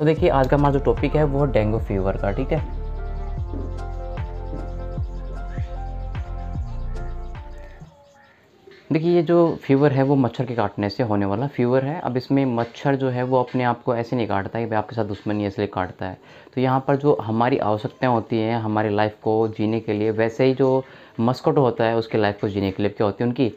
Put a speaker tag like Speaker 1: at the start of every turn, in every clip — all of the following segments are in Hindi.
Speaker 1: तो देखिए आज का हमारा जो टॉपिक है वो डेंगू फीवर का ठीक है देखिए ये जो फीवर है वो मच्छर के काटने से होने वाला फीवर है अब इसमें मच्छर जो है वो अपने आप को ऐसे नहीं काटता है कि भाई आपके साथ दुश्मनी इसलिए काटता है तो यहाँ पर जो हमारी आवश्यकताएं होती हैं हमारी लाइफ को जीने के लिए वैसे ही जो मस्कट होता है उसके लाइफ को जीने के लिए क्या होती है उनकी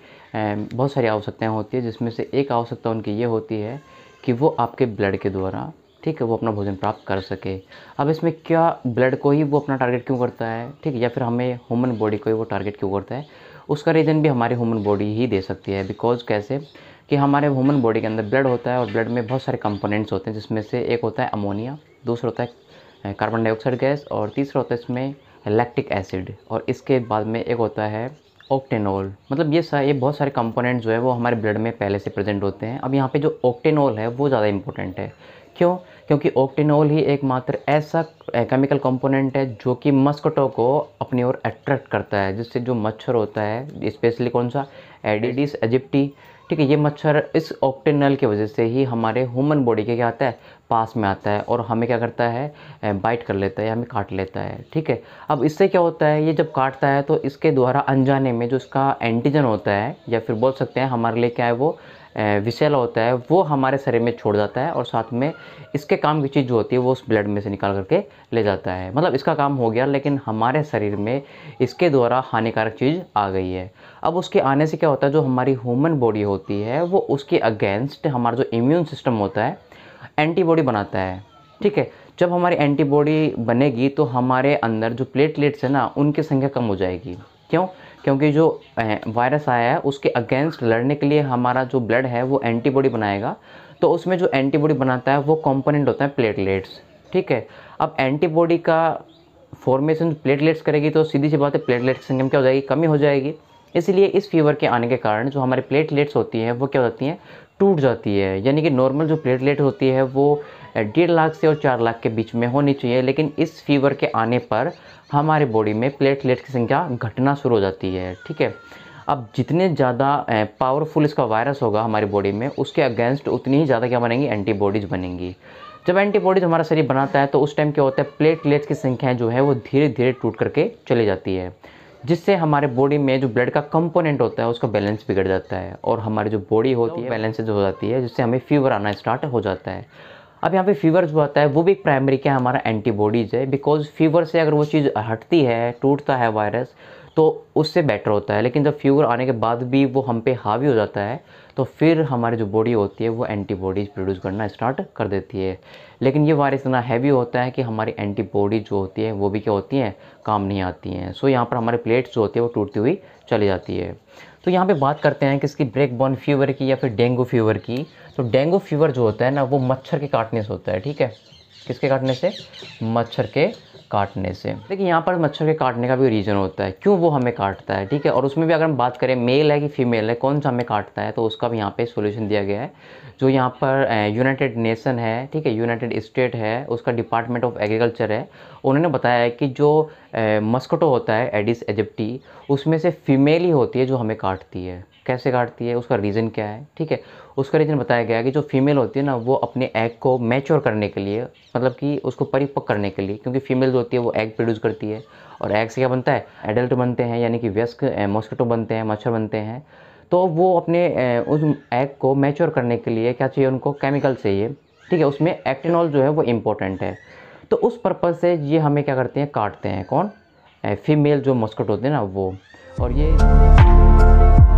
Speaker 1: बहुत सारी आवश्यकताएँ होती है जिसमें से एक आवश्यकता उनकी ये होती है कि वो आपके ब्लड के द्वारा ठीक है वो अपना भोजन प्राप्त कर सके अब इसमें क्या ब्लड को ही वो अपना टारगेट क्यों करता है ठीक है या फिर हमें ह्यूमन बॉडी को ही वो टारगेट क्यों करता है उसका रीज़न भी हमारी ह्यूमन बॉडी ही दे सकती है बिकॉज कैसे कि हमारे ह्यूमन बॉडी के अंदर ब्लड होता है और ब्लड में बहुत सारे कंपोनेंट्स होते हैं जिसमें से एक होता है अमोनिया दूसरा होता है कार्बन डाइऑक्साइड गैस और तीसरा होता है इसमें लैक्टिक एसिड और इसके बाद में एक होता है ऑक्टेनॉल मतलब ये सारे ये बहुत सारे कंपोनेंट जो है वो हमारे ब्लड में पहले से प्रेजेंट होते हैं अब यहाँ पे जो ऑक्टेनॉल है वो ज़्यादा इंपॉर्टेंट है क्यों क्योंकि ऑक्टेनॉल ही एकमात्र ऐसा केमिकल कंपोनेंट है जो कि मस्कटों को अपनी ओर अट्रैक्ट करता है जिससे जो मच्छर होता है स्पेशली कौन सा एडिडिस एजिप्टी ठीक है ये मच्छर इस ऑक्टेनल की वजह से ही हमारे ह्यूमन बॉडी के क्या आता है पास में आता है और हमें क्या करता है बाइट कर लेता है हमें काट लेता है ठीक है अब इससे क्या होता है ये जब काटता है तो इसके द्वारा अनजाने में जो इसका एंटीजन होता है या फिर बोल सकते हैं हमारे लिए क्या है वो विसेल होता है वो हमारे शरीर में छोड़ जाता है और साथ में इसके काम की चीज़ जो होती है वो उस ब्लड में से निकाल करके ले जाता है मतलब इसका काम हो गया लेकिन हमारे शरीर में इसके द्वारा हानिकारक चीज़ आ गई है अब उसके आने से क्या होता है जो हमारी ह्यूमन बॉडी होती है वो उसके अगेंस्ट हमारा जो इम्यून सिस्टम होता है एंटीबॉडी बनाता है ठीक है जब हमारी एंटीबॉडी बनेगी तो हमारे अंदर जो प्लेटलेट्स हैं ना उनकी संख्या कम हो जाएगी क्यों क्योंकि जो वायरस आया है उसके अगेंस्ट लड़ने के लिए हमारा जो ब्लड है वो एंटीबॉडी बनाएगा तो उसमें जो एंटीबॉडी बनाता है वो कॉम्पोनेंट होता है प्लेटलेट्स ठीक है अब एंटीबॉडी का फॉर्मेशन प्लेटलेट्स करेगी तो सीधी सी बात है प्लेटलेट्स की संख्या क्या हो जाएगी कमी हो जाएगी इसलिए इस फीवर के आने के कारण जो हमारे प्लेटलेट्स होती हैं वो क्या हो जाती हैं टूट जाती है यानी कि नॉर्मल जो प्लेटलेट होती है वो डेढ़ लाख से और चार लाख के बीच में होनी चाहिए लेकिन इस फीवर के आने पर हमारे बॉडी में प्लेटलेट की संख्या घटना शुरू हो जाती है ठीक है अब जितने ज़्यादा पावरफुल इसका वायरस होगा हमारी बॉडी में उसके अगेंस्ट उतनी ही ज़्यादा क्या बनेंगी एंटीबॉडीज़ बनेंगी जब एंटीबॉडीज़ हमारा शरीर बनाता है तो उस टाइम क्या होता है प्लेटलेट्स की संख्या जो है वो धीरे धीरे टूट करके चली जाती है जिससे हमारे बॉडी में जो ब्लड का कंपोनेंट होता है उसका बैलेंस बिगड़ जाता है और हमारी जो बॉडी होती तो है बैलेंस हो जाती है जिससे हमें फीवर आना स्टार्ट हो जाता है अब यहाँ पे फीवर जो आता है वो भी एक प्राइमरी क्या है हमारा एंटीबॉडीज़ है बिकॉज फीवर से अगर वो चीज़ हटती है टूटता है वायरस तो उससे बेटर होता है लेकिन जब फीवर आने के बाद भी वो हम पे हावी हो जाता है तो फिर हमारी जो बॉडी होती है वो एंटीबॉडीज़ प्रोड्यूस करना स्टार्ट कर देती है लेकिन ये वायरस इतना हैवी होता है कि हमारी एंटीबॉडीज़ जो होती है वो भी क्या होती हैं काम नहीं आती हैं सो यहाँ पर हमारे प्लेट्स जो होती है वो टूटती हुई चली जाती है तो यहाँ पे बात करते हैं किसकी ब्रेक बॉर्न फीवर की या फिर डेंगू फीवर की तो डेंगू फीवर जो होता है ना वो मच्छर के काटने से होता है ठीक है किसके काटने से मच्छर के काटने से देखिए यहाँ पर मच्छर के काटने का भी रीज़न होता है क्यों वो हमें काटता है ठीक है और उसमें भी अगर हम बात करें मेल है कि फीमेल है कौन सा हमें काटता है तो उसका भी यहाँ पे सोल्यूशन दिया गया है जो यहाँ पर यूनाइटेड नेशन है ठीक है यूनाइटेड स्टेट है उसका डिपार्टमेंट ऑफ एग्रीकल्चर है उन्होंने बताया है कि जो मस्कटो होता है एडिस एजिप्टी उसमें से फीमेल ही होती है जो हमें काटती है कैसे काटती है उसका रीज़न क्या है ठीक है उसका रीज़न बताया गया है कि जो फीमेल होती है ना वो अपने एग को मैच्योर करने के लिए मतलब कि उसको परिपक्व करने के लिए क्योंकि फीमेल जो होती है वो एग प्रोड्यूस करती है और एग से क्या बनता है एडल्ट बनते हैं यानी कि व्यस्क मॉस्किटो बनते हैं मच्छर बनते हैं तो वो अपने उस एग को मैच्योर करने के लिए क्या चाहिए उनको केमिकल चाहिए ठीक है उसमें एक्टिनॉल जो है वो इम्पोर्टेंट है तो उस पर्पज़ से ये हमें क्या करते हैं काटते हैं कौन फीमेल जो मॉस्किटो होते हैं ना वो और ये